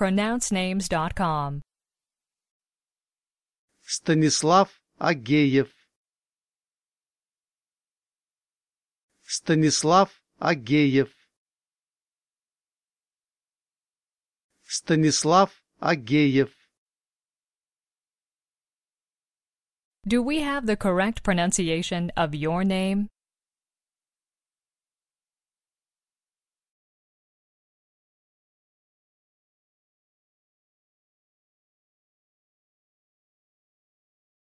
pronouncenames.com. Станислав Агеев Станислав Агеев Станислав Агеев Do we have the correct pronunciation of your name?